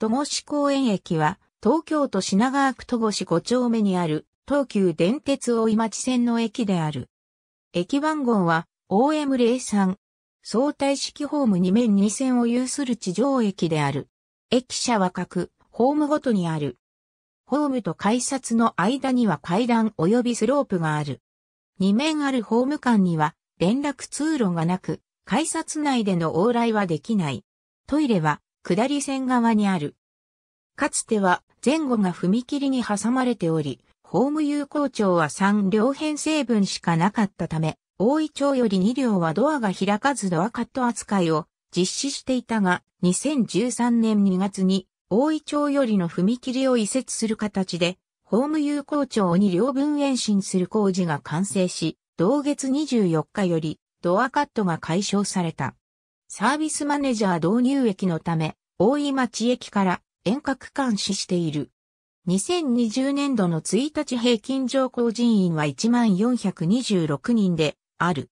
戸越公園駅は、東京都品川区戸越5丁目にある、東急電鉄大井町線の駅である。駅番号は、OM03。相対式ホーム2面2線を有する地上駅である。駅舎は各、ホームごとにある。ホームと改札の間には階段及びスロープがある。2面あるホーム間には連絡通路がなく、改札内での往来はできない。トイレは下り線側にある。かつては前後が踏切に挟まれており、ホーム有効庁は3両編成分しかなかったため、大井町より2両はドアが開かずドアカット扱いを実施していたが、2013年2月に大井町よりの踏切を移設する形で、ホーム有効をに両分延伸する工事が完成し、同月24日よりドアカットが解消された。サービスマネージャー導入駅のため、大井町駅から遠隔監視している。2020年度の1日平均乗降人員は1426人である。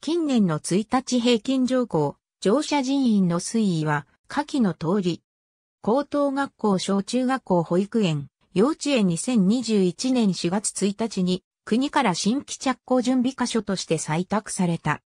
近年の1日平均乗降、乗車人員の推移は下記の通り。高等学校小中学校保育園、幼稚園2021年4月1日に国から新規着工準備箇所として採択された。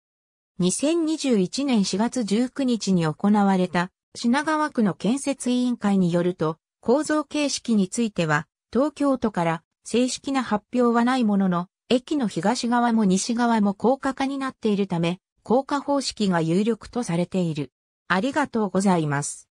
2021年4月19日に行われた品川区の建設委員会によると、構造形式については、東京都から正式な発表はないものの、駅の東側も西側も高架化になっているため、高架方式が有力とされている。ありがとうございます。